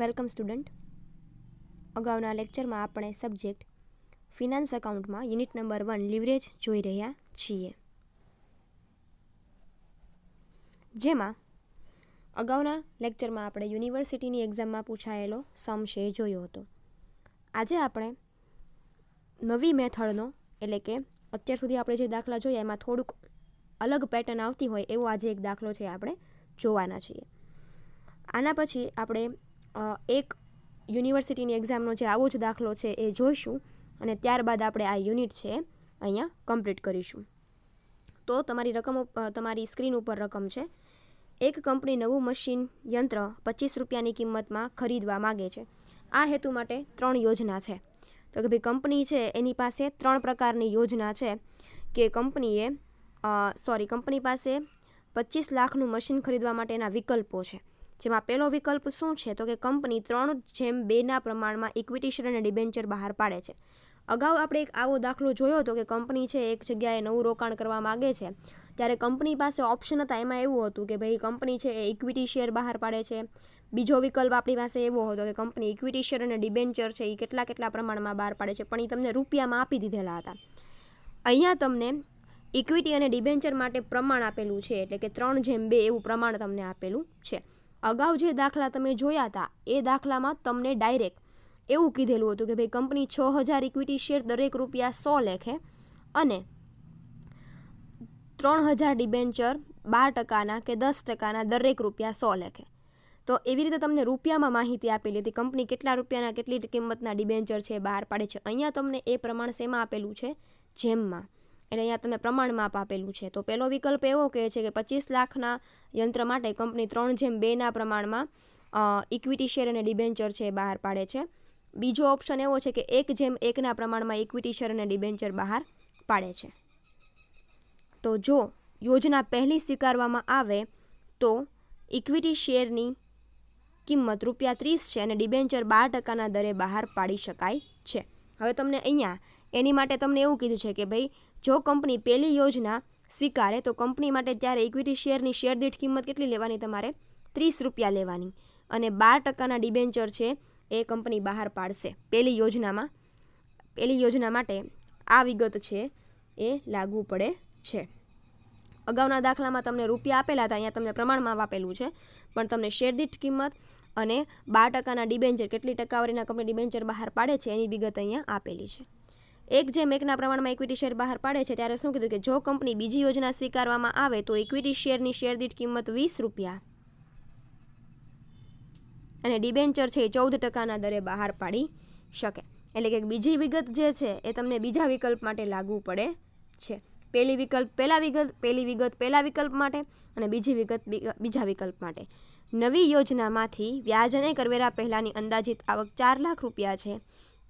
welcome student અગાઉના લેક્ચરમાં આપણે સબ્જેક્ટ ફિનાન્સ અકાઉન્ટમાં યુનિટ નંબર વન લિવરેજ જોઈ રહ્યા છીએ જેમાં અગાઉના લેક્ચરમાં આપણે યુનિવર્સિટીની એક્ઝામમાં પૂછાયેલો સમ જોયો હતો આજે આપણે નવી મેથડનો એટલે કે અત્યાર સુધી આપણે જે દાખલા જોયા એમાં થોડુંક અલગ પેટર્ન આવતી હોય એવો આજે એક દાખલો છે આપણે જોવાના છીએ આના પછી આપણે એક યુનિવર્સિટીની એક્ઝામનો જે આવો જ દાખલો છે એ જોઈશું અને ત્યારબાદ આપણે આ યુનિટ છે અહીંયા કમ્પ્લીટ કરીશું તો તમારી રકમ તમારી સ્ક્રીન ઉપર રકમ છે એક કંપની નવું મશીન યંત્ર પચીસ રૂપિયાની કિંમતમાં ખરીદવા માગે છે આ હેતુ માટે ત્રણ યોજના છે તો કે ભાઈ કંપની છે એની પાસે ત્રણ પ્રકારની યોજના છે કે કંપનીએ સોરી કંપની પાસે પચીસ લાખનું મશીન ખરીદવા માટેના વિકલ્પો છે જેમાં પહેલો વિકલ્પ શું છે તો કે કંપની ત્રણ જેમ બેના પ્રમાણમાં ઇક્વિટી શેર અને ડિબેન્ચર બહાર પાડે છે અગાઉ આપણે એક આવો દાખલો જોયો હતો કે કંપની છે એક જગ્યાએ નવું રોકાણ કરવા માગે છે ત્યારે કંપની પાસે ઓપ્શન હતા એમાં એવું હતું કે ભાઈ કંપની છે એ ઇક્વિટી શેર બહાર પાડે છે બીજો વિકલ્પ આપણી પાસે એવો હતો કે કંપની ઇક્વિટી શેર અને ડિબેન્ચર છે એ કેટલા કેટલા પ્રમાણમાં બહાર પાડે છે પણ એ તમને રૂપિયામાં આપી દીધેલા હતા અહીંયા તમને ઇક્વિટી અને ડિબેન્ચર માટે પ્રમાણ આપેલું છે એટલે કે ત્રણ જેમ બે એવું પ્રમાણ તમને આપેલું છે અગાઉ જે દાખલા તમે જોયા હતા એ દાખલામાં તમને ડાયરેક્ટ એવું કીધેલું હતું કે ભાઈ કંપની છ હજાર ઇક્વિટી શેર દરેક રૂપિયા સો લેખે અને ત્રણ હજાર ડિબેન્ચર બાર ટકાના કે દસ ટકાના દરેક રૂપિયા સો લેખે તો એવી રીતે તમને રૂપિયામાં માહિતી આપેલી હતી કંપની કેટલા રૂપિયાના કેટલી કિંમતના ડિબેન્ચર છે બહાર પાડે છે અહીંયા તમને એ પ્રમાણ શેમાં આપેલું છે જેમમાં એટલે અહીંયા તમે પ્રમાણ માપ આપેલું છે તો પહેલો વિકલ્પ એવો કહે છે કે પચીસ લાખના યંત્ર માટે કંપની ત્રણ જેમ બેના પ્રમાણમાં ઇક્વિટી શેર અને ડિબેન્ચર છે એ બહાર પાડે છે બીજો ઓપ્શન એવો છે કે એક જેમ એકના પ્રમાણમાં ઇક્વિટી શેર અને ડિબેન્ચર બહાર પાડે છે તો જો યોજના પહેલી સ્વીકારવામાં આવે તો ઇક્વિટી શેરની કિંમત રૂપિયા ત્રીસ છે અને ડિબેન્ચર બાર ટકાના દરે બહાર પાડી શકાય છે હવે તમને અહીંયા એની માટે તમને એવું કીધું છે કે ભાઈ જો કંપની પહેલી યોજના સ્વીકારે તો કંપની માટે ત્યારે ઇક્વિટી શેરની શેર દીઠ કિંમત કેટલી લેવાની તમારે ત્રીસ રૂપિયા લેવાની અને બાર ટકાના ડિબેન્ચર છે એ કંપની બહાર પાડશે પહેલી યોજનામાં પહેલી યોજના માટે આ વિગત છે એ લાગુ પડે છે અગાઉના દાખલામાં તમને રૂપિયા આપેલા હતા અહીંયા તમને પ્રમાણમાં આપેલું છે પણ તમને શેરદીઠ કિંમત અને બાર ટકાના ડિબેન્ચર કેટલી ટકાવારીના કંપની ડિબેન્ચર બહાર પાડે છે એની વિગત અહીંયા આપેલી છે એક જેમ એકના પ્રમાણમાં ઇક્વિટી શેર બહાર પાડે છે ત્યારે શું કીધું કે જો કંપની બીજી યોજના સ્વીકારવામાં આવે તો ઇક્વિટી શેરની શેર દીઠ કિંમત વીસ રૂપિયા અને ડિબેન્ચર છે એ ચૌદ ટકાના દરે બહાર પાડી શકે એટલે કે બીજી વિગત જે છે એ તમને બીજા વિકલ્પ માટે લાગુ પડે છે પહેલી વિકલ્પ પહેલા વિગત પહેલી વિગત પહેલા વિકલ્પ માટે અને બીજી વિગત બીજા વિકલ્પ માટે નવી યોજનામાંથી વ્યાજ અને કરવેરા પહેલાંની અંદાજિત આવક ચાર લાખ રૂપિયા છે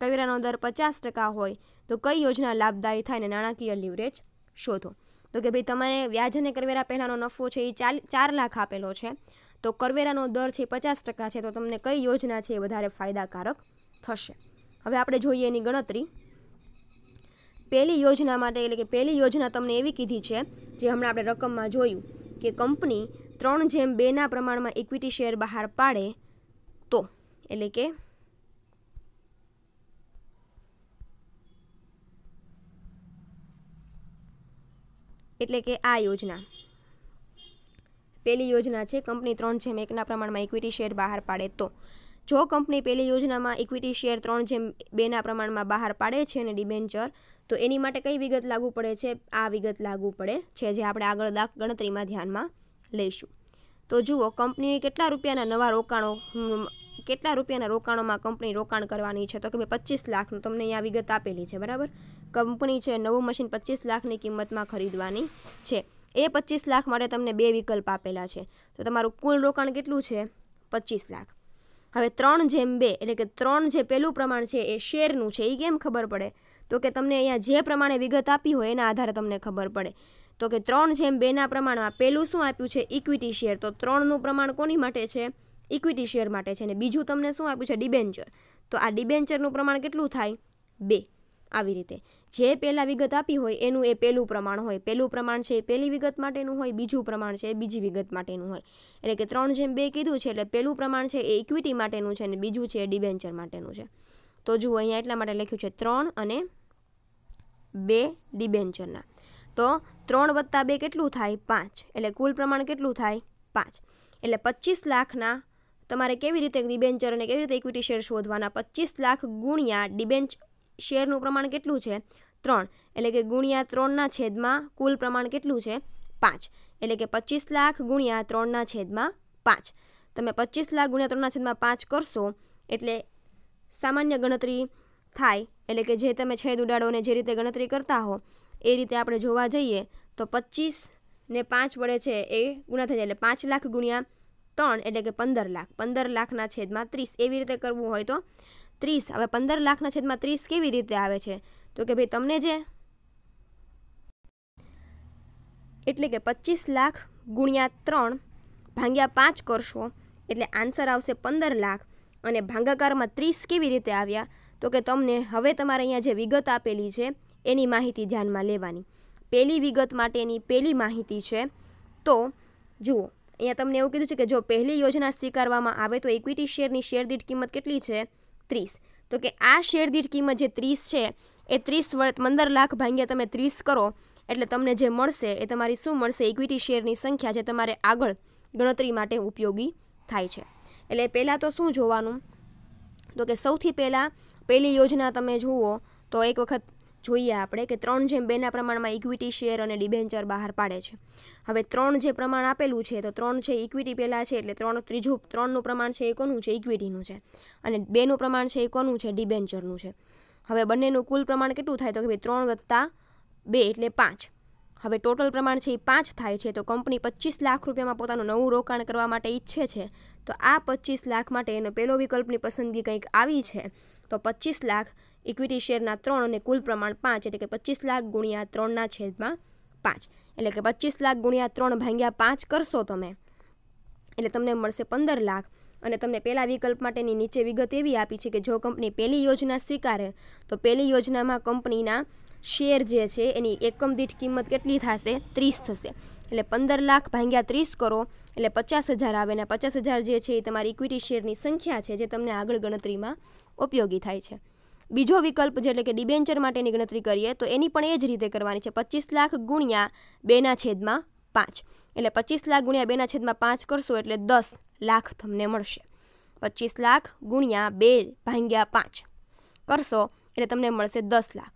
કરવેરાનો દર પચાસ ટકા હોય તો કઈ યોજના લાભદાયી થાય અને નાણાકીય લીવરેજ શોધો તો કે ભાઈ તમારે વ્યાજ અને કરવેરા પહેલાંનો નફો છે એ ચાલ ચાર લાખ આપેલો છે તો કરવેરાનો દર છે પચાસ ટકા છે તો તમને કઈ યોજના છે એ વધારે ફાયદાકારક થશે હવે આપણે જોઈએ એની ગણતરી પહેલી યોજના માટે એટલે કે પહેલી યોજના તમને એવી કીધી છે જે હમણાં આપણે રકમમાં જોયું કે કંપની ત્રણ જેમ બેના પ્રમાણમાં ઇક્વિટી શેર બહાર પાડે તો એટલે કે એટલે કે આ યોજના પહેલી યોજના છે કંપની ત્રણ જેમ એકના પ્રમાણમાં ઇક્વિટી શેર બહાર પાડે તો જો કંપની પહેલી યોજનામાં ઇક્વિટી શેર ત્રણ જેમ બેના પ્રમાણમાં બહાર પાડે છે અને ડિબેન્ચર તો એની માટે કઈ વિગત લાગુ પડે છે આ વિગત લાગુ પડે છે જે આપણે આગળ ગણતરીમાં ધ્યાનમાં લઈશું તો જુઓ કંપનીએ કેટલા રૂપિયાના નવા રોકાણો કેટલા રૂપિયાના રોકાણોમાં કંપની રોકાણ કરવાની છે તો કે ભાઈ પચીસ લાખનું તમને અહીંયા વિગત આપેલી છે બરાબર કંપની છે નવું મશીન પચીસ લાખની કિંમતમાં ખરીદવાની છે એ પચીસ લાખ માટે તમને બે વિકલ્પ આપેલા છે તો તમારું કુલ રોકાણ કેટલું છે પચીસ લાખ હવે ત્રણ જેમ બે એટલે કે ત્રણ જે પહેલું પ્રમાણ છે એ શેરનું છે એ કેમ ખબર પડે તો કે તમને અહીંયા જે પ્રમાણે વિગત આપી હોય એના આધારે તમને ખબર પડે તો કે ત્રણ જેમ બેના પ્રમાણમાં પહેલું શું આપ્યું છે ઇક્વિટી શેર તો ત્રણનું પ્રમાણ કોની માટે છે ઇક્વિટી શેર માટે છે અને બીજું તમને શું આપ્યું છે ડિબેન્ચર તો આ ડિબેન્ચરનું પ્રમાણ કેટલું થાય બે આવી રીતે જે પહેલાં વિગત આપી હોય એનું એ પહેલું પ્રમાણ હોય પહેલું પ્રમાણ છે એ પહેલી વિગત માટેનું હોય બીજું પ્રમાણ છે એ બીજી વિગત માટેનું હોય એટલે કે ત્રણ જેમ બે કીધું છે એટલે પહેલું પ્રમાણ છે એ ઇક્વિટી માટેનું છે અને બીજું છે એ ડિબેન્ચર માટેનું છે તો જુઓ અહીંયા એટલા માટે લખ્યું છે ત્રણ અને બે ડિબેન્ચરના તો ત્રણ વત્તા બે કેટલું થાય પાંચ એટલે કુલ પ્રમાણ કેટલું થાય પાંચ એટલે પચીસ લાખના તમારે કેવી રીતે ડિબેન્ચર અને કેવી રીતે ઇક્વિટી શેર શોધવાના પચીસ લાખ ગુણ્યા ડિબેન્ચ શેરનું પ્રમાણ કેટલું છે ત્રણ એટલે કે ગુણ્યા ત્રણના છેદમાં કુલ પ્રમાણ કેટલું છે પાંચ એટલે કે પચીસ લાખ ગુણ્યા ત્રણના છેદમાં પાંચ તમે પચીસ લાખ ગુણ્યા ત્રણના છેદમાં પાંચ કરશો એટલે સામાન્ય ગણતરી થાય એટલે કે જે તમે છેદ ઉડાડો અને જે રીતે ગણતરી કરતા હો એ રીતે આપણે જોવા જઈએ તો પચીસ ને પાંચ વડે છે એ ગુણા થઈ જાય એટલે પાંચ લાખ ગુણ્યા ત્રણ એટલે કે પંદર લાખ પંદર લાખના છેદમાં ત્રીસ એવી રીતે કરવું હોય તો ત્રીસ હવે પંદર લાખના છેદમાં ત્રીસ કેવી રીતે આવે છે તો કે ભાઈ તમને જે એટલે કે પચીસ લાખ ગુણ્યા ત્રણ ભાંગ્યા પાંચ કરશો એટલે આન્સર આવશે પંદર લાખ અને ભાંગાકારમાં ત્રીસ કેવી રીતે આવ્યા તો કે તમને હવે તમારે અહીંયા જે વિગત આપેલી છે એની માહિતી ધ્યાનમાં લેવાની પહેલી વિગત માટેની પહેલી માહિતી છે તો જુઓ અહીંયા તમને એવું કીધું છે કે જો પહેલી યોજના સ્વીકારવામાં આવે તો ઇક્વિટી શેરની શેર દીઠ કિંમત કેટલી છે ત્રીસ તો કે આ શેર દીઠ કિંમત જે ત્રીસ છે એ ત્રીસ પંદર લાખ ભાંગ્યા તમે ત્રીસ કરો એટલે તમને જે મળશે એ તમારી શું મળશે ઇક્વિટી શેરની સંખ્યા જે તમારે આગળ ગણતરી માટે ઉપયોગી થાય છે એટલે પહેલાં તો શું જોવાનું તો કે સૌથી પહેલાં પહેલી યોજના તમે જુઓ તો એક વખત જોઈએ આપણે કે ત્રણ જેમ બેના પ્રમાણમાં ઇક્વિટી શેર અને ડિબેન્ચર બહાર પાડે છે હવે ત્રણ જે પ્રમાણ આપેલું છે તો ત્રણ છે ઇક્વિટી પહેલાં છે એટલે ત્રણ ત્રીજું ત્રણનું પ્રમાણ છે એ કોનું છે ઇક્વિટીનું છે અને બેનું પ્રમાણ છે એ કોનું છે ડિબેન્ચરનું છે હવે બંનેનું કુલ પ્રમાણ કેટલું થાય તો કે ભાઈ ત્રણ વત્તા બે એટલે પાંચ હવે ટોટલ પ્રમાણ છે એ પાંચ થાય છે તો કંપની પચીસ લાખ રૂપિયામાં પોતાનું નવું રોકાણ કરવા માટે ઈચ્છે છે તો આ પચીસ લાખ માટે એનો પહેલો વિકલ્પની પસંદગી કંઈક આવી છે તો પચીસ લાખ ઇક્વિટી શેરના ત્રણ અને કુલ પ્રમાણ પાંચ એટલે કે પચીસ લાખ ગુણ્યા ત્રણના છેદમાં પાંચ એટલે કે પચીસ લાખ ગુણ્યા ત્રણ ભાંગ્યા પાંચ કરશો તમે એટલે તમને મળશે પંદર લાખ અને તમને પેલા વિકલ્પ માટેની નીચે વિગત એવી આપી છે કે જો કંપની પહેલી યોજના સ્વીકારે તો પહેલી યોજનામાં કંપનીના શેર જે છે એની એકમ દીઠ કિંમત કેટલી થશે ત્રીસ થશે એટલે પંદર લાખ ભાંગ્યા ત્રીસ કરો એટલે પચાસ હજાર આવે ને પચાસ હજાર જે છે એ તમારી ઇક્વિટી શેરની સંખ્યા છે જે તમને આગળ ગણતરીમાં ઉપયોગી થાય છે બીજો વિકલ્પ જે એટલે કે ડિબેન્ચર માટેની ગણતરી કરીએ તો એની પણ એ જ રીતે કરવાની છે પચીસ લાખ ગુણ્યા બેના છેદમાં પાંચ એટલે પચીસ લાખ ગુણ્યા બેના છેદમાં પાંચ કરશો એટલે દસ લાખ તમને મળશે પચીસ લાખ ગુણ્યા બે ભાંગ્યા પાંચ કરશો એટલે તમને મળશે દસ લાખ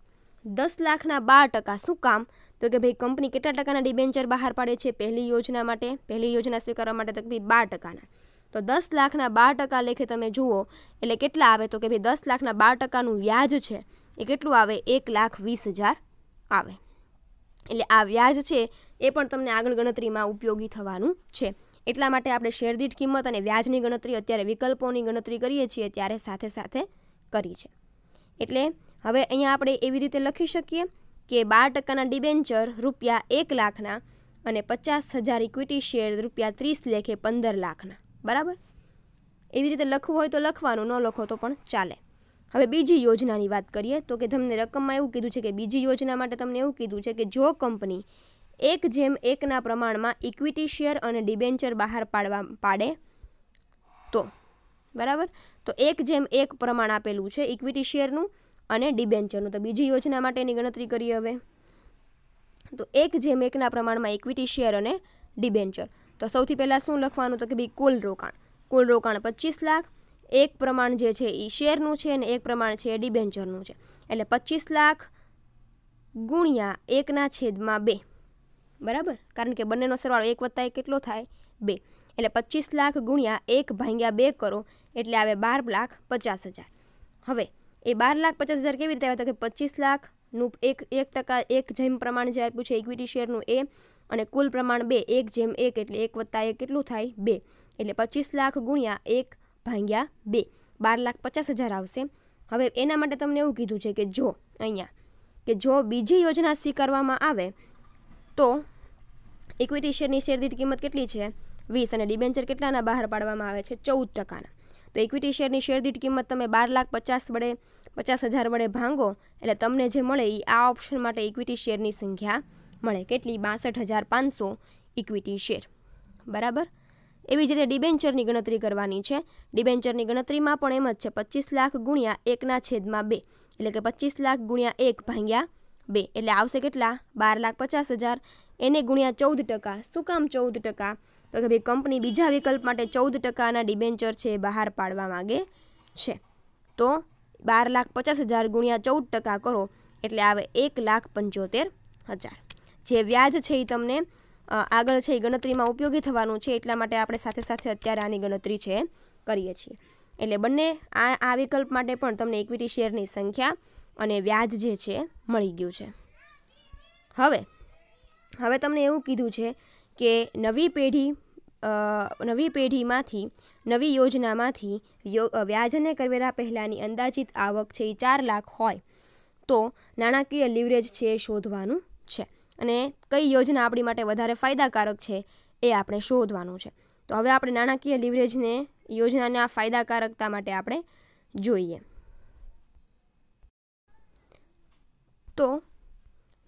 દસ લાખના બાર ટકા શું કામ તો કે ભાઈ કંપની કેટલા ટકાના ડિબેન્ચર બહાર પાડે છે પહેલી યોજના માટે પહેલી યોજના સ્વીકારવા માટે તો કે ભાઈ બાર ટકાના તો દસ લાખના બાર ટકા લેખે તમે જુઓ એટલે કેટલા આવે તો કે ભાઈ દસ લાખના બાર ટકાનું વ્યાજ છે એ કેટલું આવે એક લાખ વીસ હજાર આવે એટલે આ વ્યાજ છે એ પણ તમને આગળ ગણતરીમાં ઉપયોગી થવાનું છે એટલા માટે આપણે શેરદીઠ કિંમત અને વ્યાજની ગણતરી અત્યારે વિકલ્પોની ગણતરી કરીએ છીએ ત્યારે સાથે સાથે કરી છે એટલે હવે અહીંયા આપણે એવી રીતે લખી શકીએ કે બાર ટકાના ડિબેન્ચર રૂપિયા એક લાખના અને પચાસ હજાર ઇક્વિટી શેર રૂપિયા ત્રીસ લેખે પંદર લાખના બરાબર એવી રીતે લખવું હોય તો લખવાનું ન લખો તો પણ ચાલે હવે બીજી યોજનાની વાત કરીએ તો કે તમને રકમમાં એવું કીધું છે કે બીજી યોજના માટે તમને એવું કીધું છે કે જો કંપની એક જેમ એકના પ્રમાણમાં ઇક્વિટી શેર અને ડિબેન્ચર બહાર પાડવા પાડે તો બરાબર તો એક જેમ એક પ્રમાણ આપેલું છે ઇક્વિટી શેરનું અને ડિબેન્ચરનું તો બીજી યોજના માટેની ગણતરી કરીએ હવે તો એક જેમ એકના પ્રમાણમાં ઇક્વિટી શેર અને ડિબેન્ચર તો સૌથી પહેલાં શું લખવાનું તો કે ભાઈ કુલ રોકાણ કુલ રોકાણ પચીસ લાખ એક પ્રમાણ જે છે એ શેરનું છે અને એક પ્રમાણ છે એ ડિબેન્ચરનું છે એટલે પચીસ લાખ ગુણ્યા એકના છેદમાં બે બરાબર કારણ કે બંનેનો સરવાળો એક વત્તા એક કેટલો થાય બે એટલે પચીસ લાખ ગુણ્યા એક ભાંગ્યા બે કરો એટલે આવે બાર લાખ પચાસ હજાર હવે એ બાર લાખ પચાસ હજાર કેવી રીતે આવે તો કે પચીસ લાખ નું એક એક ટકા એક જેમ પ્રમાણ જે આપ્યું છે ઇક્વિટી શેરનું એ અને કુલ પ્રમાણ બે એક જેમ એક એટલે એક વત્તા એક કેટલું થાય બે એટલે પચીસ લાખ ગુણ્યા એક ભાંગ્યા બે બાર લાખ પચાસ હજાર આવશે હવે એના માટે તમને એવું કીધું છે કે જો અહીંયા કે જો બીજી યોજના સ્વીકારવામાં આવે તો ઇક્વિટી શેરની શેર દીઠ કિંમત કેટલી છે વીસ અને ડિબેન્ચર કેટલાના બહાર પાડવામાં આવે છે ચૌદ ટકાના તો ઇક્વિટી શેરની શેર દીઠ કિંમત તમે બાર લાખ પચાસ વડે પચાસ હજાર વડે ભાંગો એટલે તમને જે મળે એ આ ઓપ્શન માટે ઇક્વિટી શેરની સંખ્યા મળે કેટલી બાસઠ હજાર પાંચસો ઇક્વિટી શેર બરાબર એવી જ રીતે ડિબેન્ચરની ગણતરી કરવાની છે ડિબેન્ચરની ગણતરીમાં પણ એમ જ છે પચીસ લાખ ગુણ્યા એકના છેદમાં બે એટલે કે પચીસ લાખ ગુણ્યા એક ભાંગ્યા બે એટલે આવશે કેટલા બાર લાખ પચાસ હજાર એને ગુણ્યા ચૌદ ટકા શું કામ ચૌદ ટકા તો કે ભાઈ કંપની બીજા વિકલ્પ માટે ચૌદ ટકાના ડિબેન્ચર છે બહાર પાડવા માગે છે તો બાર લાખ પચાસ હજાર ગુણ્યા ચૌદ ટકા કરો એટલે આવે એક લાખ પંચોતેર હજાર જે વ્યાજ છે એ તમને આગળ છે એ ગણતરીમાં ઉપયોગી થવાનું છે એટલા માટે આપણે સાથે સાથે અત્યારે આની ગણતરી છે કરીએ છીએ એટલે બંને આ આ વિકલ્પ માટે પણ તમને ઇક્વિટી શેરની સંખ્યા અને વ્યાજ જે છે મળી ગયું છે હવે હવે તમને એવું કીધું છે કે નવી પેઢી નવી પેઢીમાંથી નવી યોજનામાંથી વ્યાજને અને કરવેરા પહેલાંની અંદાજિત આવક છે એ ચાર લાખ હોય તો નાણાકીય લીવરેજ છે એ શોધવાનું છે અને કઈ યોજના આપણી માટે વધારે ફાયદાકારક છે એ આપણે શોધવાનું છે તો હવે આપણે નાણાકીય લીવરેજને આ ફાયદાકારકતા માટે આપણે જોઈએ તો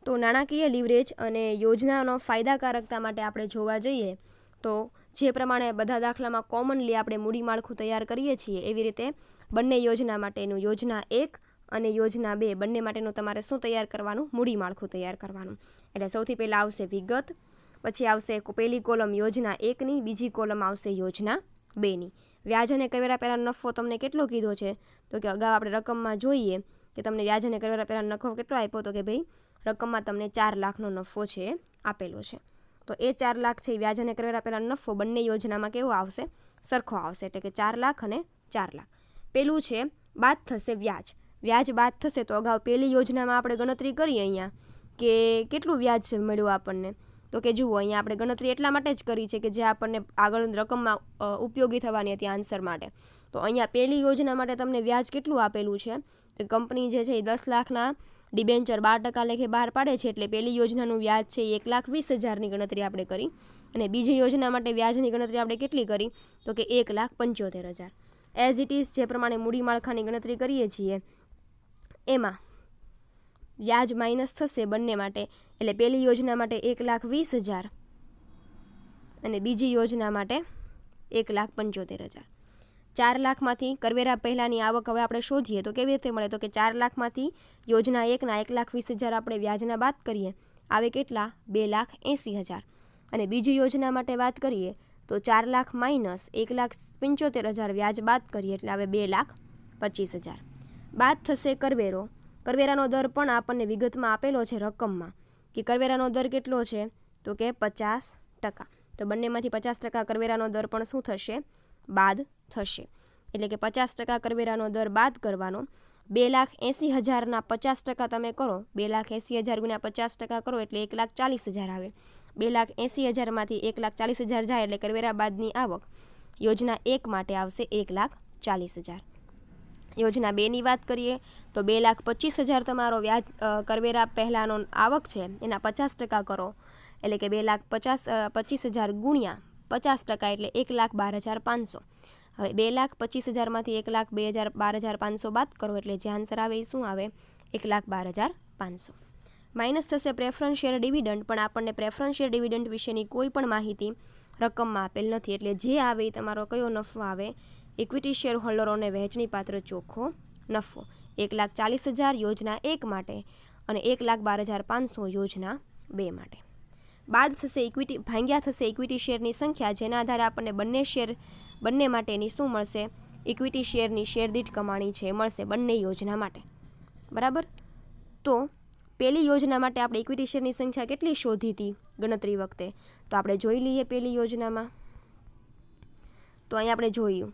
તો નાણાકીય લીવરેજ અને યોજનાનો ફાયદાકારકતા માટે આપણે જોવા જઈએ તો જે પ્રમાણે બધા દાખલામાં કોમનલી આપણે મૂડી માળખું તૈયાર કરીએ છીએ એવી રીતે બંને યોજના માટેનું યોજના એક અને યોજના બે બંને માટેનું તમારે શું તૈયાર કરવાનું મૂડી માળખું તૈયાર કરવાનું એટલે સૌથી પહેલાં આવશે વિગત પછી આવશે પહેલી કોલમ યોજના એકની બીજી કોલમ આવશે યોજના બેની વ્યાજ અને કવેરા પહેલાં નફો તમને કેટલો કીધો છે તો કે અગાઉ આપણે રકમમાં જોઈએ કે તમને વ્યાજ અને કરવેરા પહેલાં નફો કેટલો આપ્યો હતો કે ભાઈ રકમમાં તમને ચાર લાખનો નફો છે આપેલો છે તો એ ચાર લાખ છે વ્યાજ અને કરવેરા પહેલાં નફો બંને યોજનામાં કેવો આવશે સરખો આવશે એટલે કે ચાર લાખ અને ચાર લાખ પેલું છે બાદ થશે વ્યાજ વ્યાજ બાદ થશે તો અગાઉ પહેલી યોજનામાં આપણે ગણતરી કરીએ અહીંયા કે કેટલું વ્યાજ મળ્યું આપણને તો કે જુઓ અહીંયા આપણે ગણતરી એટલા માટે જ કરી છે કે જે આપણને આગળ રકમમાં ઉપયોગી થવાની હતી આન્સર માટે તો અહીંયા પહેલી યોજના માટે તમને વ્યાજ કેટલું આપેલું છે કંપની જે છે એ દસ લાખના ડિબેન્ચર બાર ટકા લેખે બહાર પાડે છે એટલે પહેલી યોજનાનું વ્યાજ છે એ એક લાખ વીસ હજારની ગણતરી આપણે કરી અને બીજી યોજના માટે વ્યાજની ગણતરી આપણે કેટલી કરી તો કે એક લાખ પંચોતેર હજાર એઝ ઇટ ઇઝ જે પ્રમાણે મૂડી માળખાની ગણતરી કરીએ છીએ એમાં વ્યાજ માઇનસ થશે બંને માટે એટલે પહેલી યોજના માટે એક લાખ વીસ હજાર અને બીજી યોજના માટે એક લાખ પંચોતેર હજાર ચાર લાખમાંથી કરવેરા પહેલાંની આવક હવે આપણે શોધીએ તો કેવી રીતે મળે તો કે ચાર લાખમાંથી યોજના એકના એક લાખ વીસ હજાર આપણે વ્યાજના બાદ કરીએ આવે કેટલા બે લાખ એંસી હજાર અને બીજી યોજના માટે વાત કરીએ તો ચાર લાખ માઇનસ એક લાખ પંચોતેર હજાર વ્યાજ બાદ કરીએ એટલે આવે બે લાખ પચીસ હજાર બાદ થશે કરવેરો કરવેરાનો દર પણ આપણને વિગતમાં આપેલો છે રકમમાં કે કરવેરાનો દર કેટલો છે તો કે પચાસ ટકા તો બંનેમાંથી પચાસ ટકા કરવેરાનો દર પણ શું થશે બાદ થશે એટલે કે પચાસ ટકા કરવેરાનો દર બાદ કરવાનો બે લાખ એંસી હજારના પચાસ ટકા તમે કરો બે લાખ એંસી હજાર ગુણ્યા પચાસ ટકા કરો એટલે એક લાખ ચાલીસ હજાર આવે બે લાખ એંસી હજારમાંથી એક લાખ ચાલીસ હજાર જાય એટલે કરવેરા બાદની આવક યોજના એક માટે આવશે એક લાખ ચાલીસ હજાર યોજના બેની વાત કરીએ તો બે લાખ પચીસ હજાર તમારો વ્યાજ કરવેરા પહેલાંનો આવક છે એના પચાસ ટકા કરો એટલે કે બે લાખ પચાસ પચીસ હજાર ગુણ્યા પચાસ ટકા એટલે એક લાખ બાર હજાર પાંચસો હવે બે લાખ પચીસ હજારમાંથી એક લાખ બે હજાર બાર હજાર પાંચસો બાદ કરો એટલે જે આન્સર આવે એ શું આવે એક લાખ બાર હજાર પાંચસો માઇનસ થશે પ્રેફરન્સ શેર ડિવિડન્ડ પણ આપણને પ્રેફરન્સ શેર ડિવિડન્ડ વિશેની કોઈ પણ માહિતી રકમમાં આપેલ નથી એટલે જે આવે એ તમારો કયો નફો આવે ઇક્વિટી શેર હોલ્ડરોને વહેંચણી પાત્ર ચોખ્ખો નફો એક લાખ ચાલીસ હજાર યોજના એક માટે અને એક લાખ બાર હજાર પાંચસો યોજના બે માટે બાદ થશે ઇક્વિટી ભાંગ્યા થશે ઇક્વિટી શેરની સંખ્યા જેના આધારે આપણને બંને શેર બંને માટેની શું મળશે ઇક્વિટી શેરની શેર દીઠ કમાણી છે મળશે બંને યોજના માટે બરાબર તો પહેલી યોજના માટે આપણે ઇક્વિટી શેરની સંખ્યા કેટલી શોધી હતી ગણતરી વખતે તો આપણે જોઈ લઈએ પહેલી યોજનામાં તો અહીં આપણે જોયું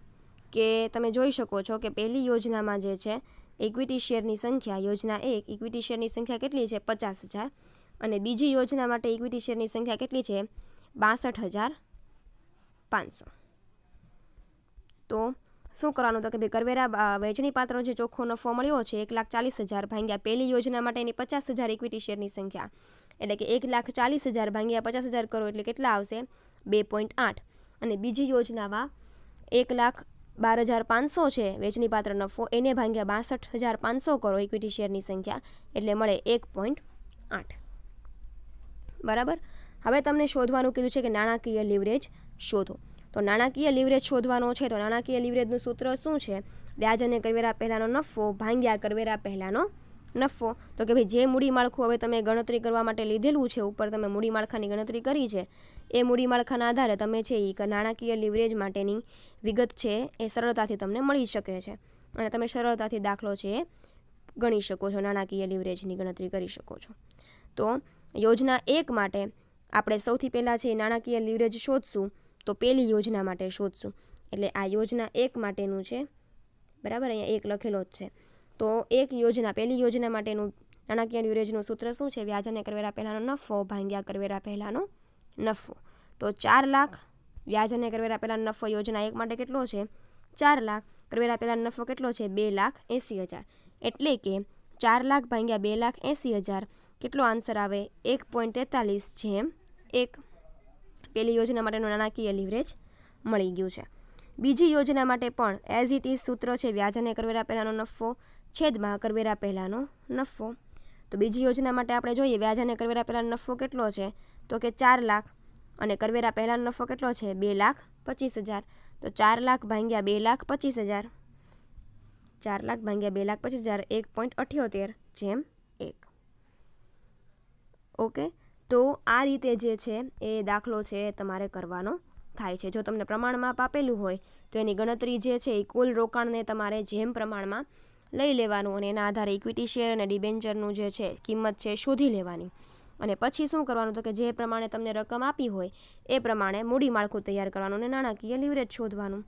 કે તમે જોઈ શકો છો કે પહેલી યોજનામાં જે છે ઇક્વિટી શેરની સંખ્યા યોજના એક ઇક્વિટી શેરની સંખ્યા કેટલી છે પચાસ હજાર અને બીજી યોજના માટે ઇક્વિટી શેરની સંખ્યા કેટલી છે બાસઠ હજાર પાંચસો તો શું કરવાનું તો કે ભાઈ કરવેરા વહેંચણી પાત્રનો જે ચોખ્ખો નફો મળ્યો છે એક લાખ ચાલીસ હજાર ભાંગ્યા પહેલી યોજના માટેની પચાસ હજાર ઇક્વિટી શેરની સંખ્યા એટલે કે એક લાખ ચાલીસ હજાર ભાંગ્યા પચાસ હજાર કરો એટલે કેટલા આવશે બે પોઈન્ટ આઠ અને બીજી યોજનામાં એક લાખ બાર હજાર પાંચસો છે વેચની પાત્ર નફો એને ભાંગ્યા બાસઠ હજાર પાંચસો કરો ઇક્વિટી શેરની સંખ્યા એટલે મળે એક પોઈન્ટ આઠ બરાબર હવે તમને શોધવાનું કીધું છે કે નાણાકીય લિવરેજ શોધો તો નાણાકીય લિવરેજ શોધવાનો છે તો નાણાકીય લિવરેજનું સૂત્ર શું છે વ્યાજ અને કરવેરા પહેલાંનો નફો ભાંગ્યા કરવેરા પહેલાંનો નફો તો કે ભાઈ જે મૂડી માળખું હવે તમે ગણતરી કરવા માટે લીધેલું છે ઉપર તમે મૂડી માળખાની ગણતરી કરી છે એ મૂડી માળખાના આધારે તમે છે એ નાણાકીય લિવરેજ માટેની વિગત છે એ સરળતાથી તમને મળી શકે છે અને તમે સરળતાથી દાખલો છે એ ગણી શકો છો નાણાકીય લિવરેજની ગણતરી કરી શકો છો તો યોજના એક માટે આપણે સૌથી પહેલાં છે નાણાકીય લિવરેજ શોધશું તો પહેલી યોજના માટે શોધશું એટલે આ યોજના એક માટેનું છે બરાબર અહીંયા એક લખેલો જ છે તો એક યોજના પહેલી યોજના માટેનું નાણાકીય ન્યુરેજનું સૂત્ર શું છે વ્યાજને કરવેરા પહેલાંનો નફો ભાંગ્યા કરવેરા પહેલાંનો નફો તો ચાર લાખ વ્યાજ અને કરવેરા પહેલાંનો નફો યોજના એક માટે કેટલો છે ચાર લાખ કરવેરા પહેલાંનો નફો કેટલો છે બે લાખ એંસી હજાર એટલે કે ચાર લાખ ભાંગ્યા બે લાખ એંસી હજાર કેટલો આન્સર આવે એક પોઈન્ટ તેતાલીસ જેમ એક પહેલી યોજના માટેનું નાણાકીય લિવરેજ મળી ગયું છે બીજી યોજના માટે પણ એઝ ઇટ ઇઝ સૂત્ર છે વ્યાજ કરવેરા પહેલાંનો નફો છેદમાં કરવેરા પહેલાંનો નફો તો બીજી યોજના માટે આપણે જોઈએ વ્યાજ કરવેરા પહેલાંનો નફો કેટલો છે તો કે ચાર લાખ અને કરવેરા પહેલાંનો નફો કેટલો છે બે લાખ પચીસ હજાર તો ચાર લાખ ભાંગ્યા બે લાખ પચીસ હજાર ચાર લાખ ભાંગ્યા બે લાખ પચીસ હજાર એક પોઈન્ટ અઠ્યોતેર જેમ એક ઓકે તો આ રીતે જે છે એ દાખલો છે તમારે કરવાનો થાય છે જો તમને પ્રમાણમાં આપેલું હોય તો એની ગણતરી જે છે એ કુલ રોકાણને તમારે જેમ પ્રમાણમાં લઈ લેવાનું અને એના આધારે ઇક્વિટી શેર અને ડિબેન્ચરનું જે છે કિંમત છે શોધી લેવાની અને પછી શું કરવાનું તો કે જે પ્રમાણે તમને રકમ આપી હોય એ પ્રમાણે મૂડી માળખું તૈયાર કરવાનું અને નાણાકીય લિવરેજ શોધવાનું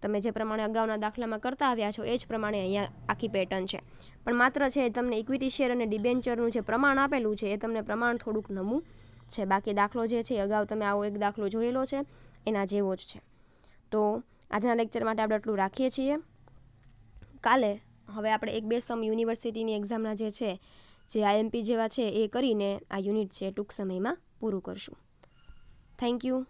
તમે જે પ્રમાણે અગાઉના દાખલામાં કરતા આવ્યા છો એ જ પ્રમાણે અહીંયા આખી પેટર્ન છે પણ માત્ર છે તમને ઇક્વિટી શેર અને ડિબેન્ચરનું જે પ્રમાણ આપેલું છે એ તમને પ્રમાણ થોડુંક નમું છે બાકી દાખલો જે છે અગાઉ તમે આવો એક દાખલો જોયેલો છે એના જેવો જ છે તો આજના લેક્ચર માટે આપણે આટલું રાખીએ છીએ કાલે હવે આપણે એક બે સમ યુનિવર્સિટીની એક્ઝામના જે છે જે આઈએમપી જેવા છે એ કરીને આ યુનિટ છે ટૂંક સમયમાં પૂરું કરશું થેન્ક યુ